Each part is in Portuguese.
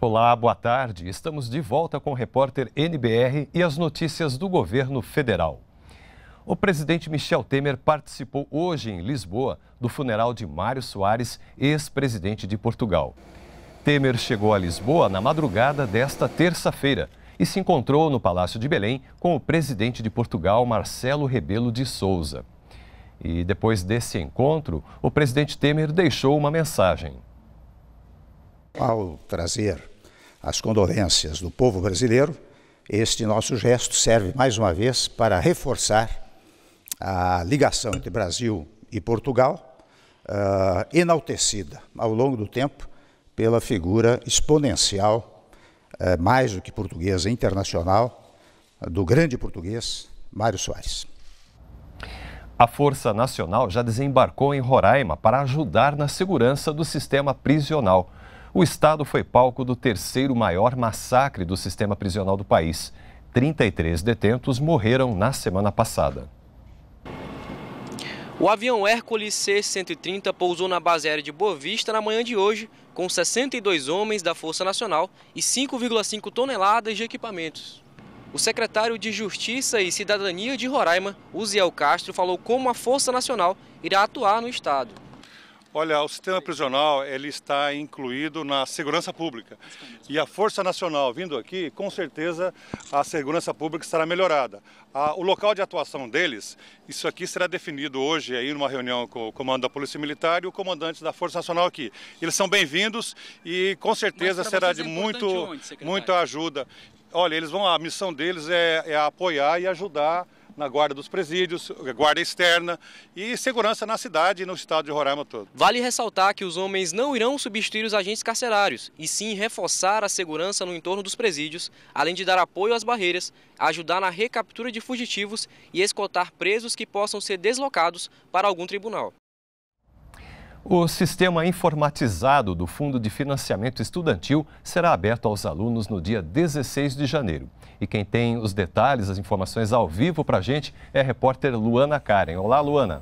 Olá, boa tarde. Estamos de volta com o repórter NBR e as notícias do governo federal. O presidente Michel Temer participou hoje em Lisboa do funeral de Mário Soares, ex-presidente de Portugal. Temer chegou a Lisboa na madrugada desta terça-feira e se encontrou no Palácio de Belém com o presidente de Portugal, Marcelo Rebelo de Souza. E depois desse encontro, o presidente Temer deixou uma mensagem. Ao trazer as condolências do povo brasileiro, este nosso gesto serve mais uma vez para reforçar a ligação entre Brasil e Portugal, uh, enaltecida ao longo do tempo pela figura exponencial, eh, mais do que portuguesa, internacional, do grande português Mário Soares. A Força Nacional já desembarcou em Roraima para ajudar na segurança do sistema prisional. O estado foi palco do terceiro maior massacre do sistema prisional do país. 33 detentos morreram na semana passada. O avião Hércules C-130 pousou na base aérea de Boa Vista na manhã de hoje, com 62 homens da Força Nacional e 5,5 toneladas de equipamentos. O secretário de Justiça e Cidadania de Roraima, Uziel Castro, falou como a Força Nacional irá atuar no estado. Olha, o sistema prisional ele está incluído na segurança pública. E a Força Nacional vindo aqui, com certeza a segurança pública estará melhorada. A, o local de atuação deles, isso aqui será definido hoje aí numa reunião com o comando da Polícia Militar e o comandante da Força Nacional aqui. Eles são bem-vindos e com certeza será de é muito, onde, muita ajuda. Olha, eles vão a missão deles é, é apoiar e ajudar na guarda dos presídios, guarda externa e segurança na cidade e no estado de Roraima todo. Vale ressaltar que os homens não irão substituir os agentes carcerários, e sim reforçar a segurança no entorno dos presídios, além de dar apoio às barreiras, ajudar na recaptura de fugitivos e escotar presos que possam ser deslocados para algum tribunal. O sistema informatizado do Fundo de Financiamento Estudantil será aberto aos alunos no dia 16 de janeiro. E quem tem os detalhes, as informações ao vivo para a gente é a repórter Luana Karen. Olá, Luana.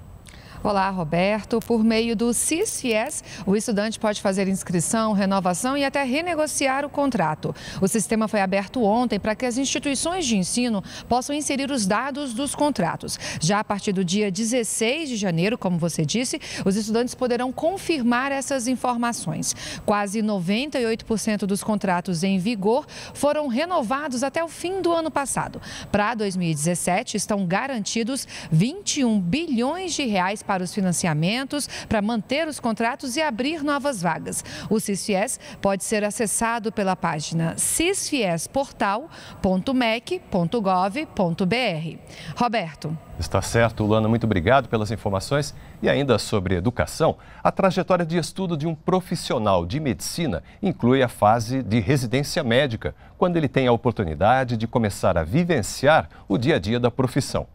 Olá, Roberto. Por meio do CISFIES, o estudante pode fazer inscrição, renovação e até renegociar o contrato. O sistema foi aberto ontem para que as instituições de ensino possam inserir os dados dos contratos. Já a partir do dia 16 de janeiro, como você disse, os estudantes poderão confirmar essas informações. Quase 98% dos contratos em vigor foram renovados até o fim do ano passado. Para 2017, estão garantidos 21 bilhões de reais para os financiamentos, para manter os contratos e abrir novas vagas. O CISFIES pode ser acessado pela página cisfiesportal.mec.gov.br. Roberto. Está certo, Lana, muito obrigado pelas informações. E ainda sobre educação, a trajetória de estudo de um profissional de medicina inclui a fase de residência médica, quando ele tem a oportunidade de começar a vivenciar o dia a dia da profissão.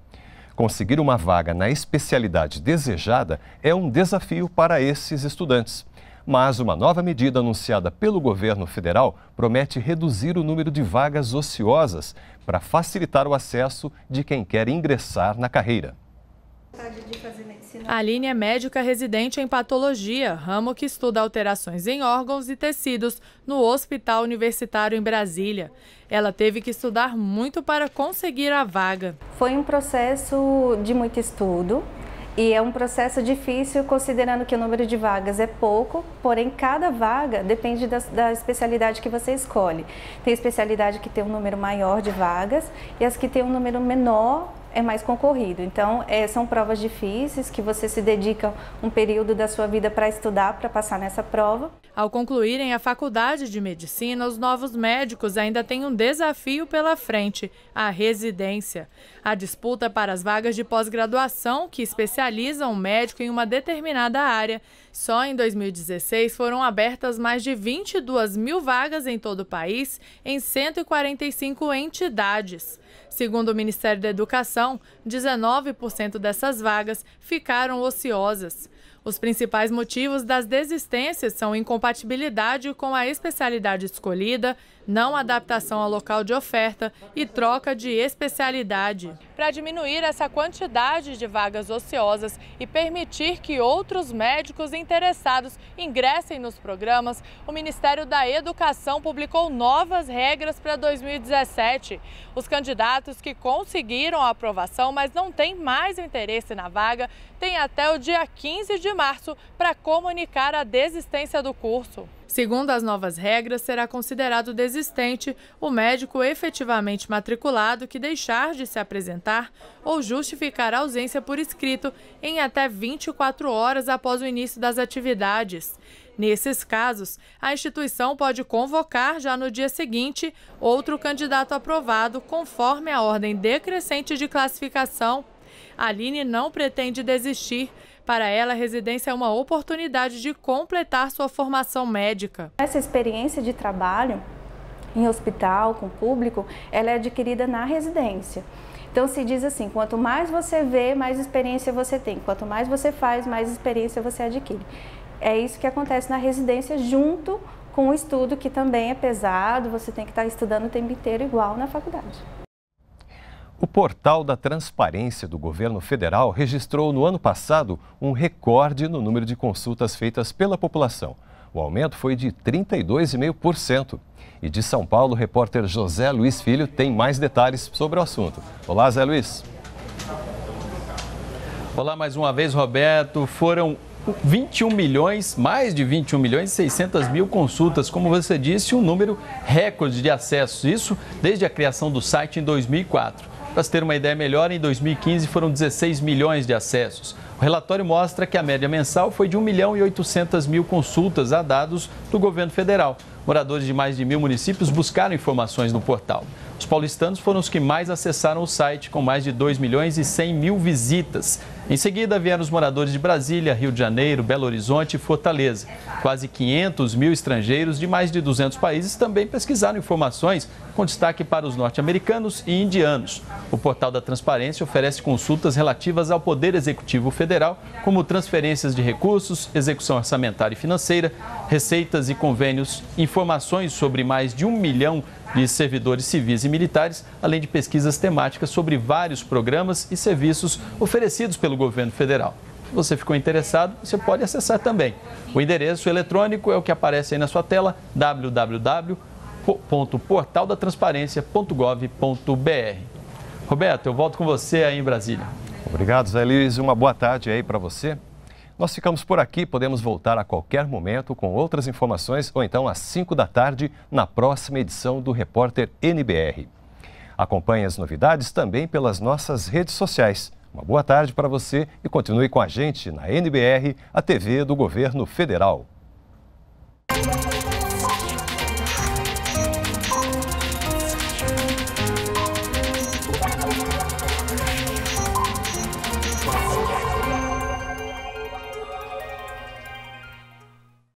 Conseguir uma vaga na especialidade desejada é um desafio para esses estudantes. Mas uma nova medida anunciada pelo governo federal promete reduzir o número de vagas ociosas para facilitar o acesso de quem quer ingressar na carreira. A Aline é médica residente em patologia, ramo que estuda alterações em órgãos e tecidos no Hospital Universitário em Brasília. Ela teve que estudar muito para conseguir a vaga. Foi um processo de muito estudo, e é um processo difícil, considerando que o número de vagas é pouco, porém cada vaga depende da, da, especialidade que você escolhe. Tem especialidade que tem um número maior de vagas e as que tem um número menor é mais concorrido. Então, é, são provas difíceis que você se dedica um período da sua vida para estudar, para passar nessa prova. Ao concluírem a faculdade de medicina, os novos médicos ainda têm um desafio pela frente: a residência. A disputa para as vagas de pós-graduação, que especializam o médico em uma determinada área, só em 2016 foram abertas mais de 22 mil vagas em todo o país, em 145 entidades. Segundo o Ministério da Educação, 19% dessas vagas ficaram ociosas. Os principais motivos das desistências são incompatibilidade com a especialidade escolhida, não adaptação ao local de oferta e troca de especialidade. Para diminuir essa quantidade de vagas ociosas e permitir que outros médicos interessados ingressem nos programas, o Ministério da Educação publicou novas regras para 2017. Os candidatos que conseguiram a aprovação, mas não têm mais interesse na vaga, têm até o dia 15 de de março para comunicar a desistência do curso. Segundo as novas regras, será considerado desistente o médico efetivamente matriculado que deixar de se apresentar ou justificar a ausência por escrito em até 24 horas após o início das atividades. Nesses casos, a instituição pode convocar já no dia seguinte outro candidato aprovado conforme a ordem decrescente de classificação Aline não pretende desistir. Para ela, a residência é uma oportunidade de completar sua formação médica. Essa experiência de trabalho em hospital, com público, ela é adquirida na residência. Então se diz assim, quanto mais você vê, mais experiência você tem. Quanto mais você faz, mais experiência você adquire. É isso que acontece na residência junto com o estudo que também é pesado, você tem que estar estudando o tempo inteiro igual na faculdade. O portal da transparência do governo federal registrou no ano passado um recorde no número de consultas feitas pela população. O aumento foi de 32,5%. E de São Paulo, o repórter José Luiz Filho tem mais detalhes sobre o assunto. Olá, Zé Luiz. Olá mais uma vez, Roberto. Foram 21 milhões, mais de 21 milhões e 600 mil consultas, como você disse, um número recorde de acessos. Isso desde a criação do site em 2004. Para se ter uma ideia melhor, em 2015 foram 16 milhões de acessos. O relatório mostra que a média mensal foi de 1 milhão e 800 mil consultas a dados do governo federal. Moradores de mais de mil municípios buscaram informações no portal. Os paulistanos foram os que mais acessaram o site, com mais de 2 milhões e 100 mil visitas. Em seguida vieram os moradores de Brasília, Rio de Janeiro, Belo Horizonte e Fortaleza. Quase 500 mil estrangeiros de mais de 200 países também pesquisaram informações com destaque para os norte-americanos e indianos. O portal da transparência oferece consultas relativas ao Poder Executivo Federal, como transferências de recursos, execução orçamentária e financeira, receitas e convênios, informações sobre mais de um milhão de servidores civis e militares, além de pesquisas temáticas sobre vários programas e serviços oferecidos pelo governo federal Se você ficou interessado, você pode acessar também. O endereço eletrônico é o que aparece aí na sua tela, www www.portaldatransparencia.gov.br. Roberto, eu volto com você aí em Brasília. Obrigado, Zé Luiz. Uma boa tarde aí para você. Nós ficamos por aqui, podemos voltar a qualquer momento com outras informações ou então às 5 da tarde na próxima edição do Repórter NBR. Acompanhe as novidades também pelas nossas redes sociais. Uma boa tarde para você e continue com a gente na NBR, a TV do Governo Federal.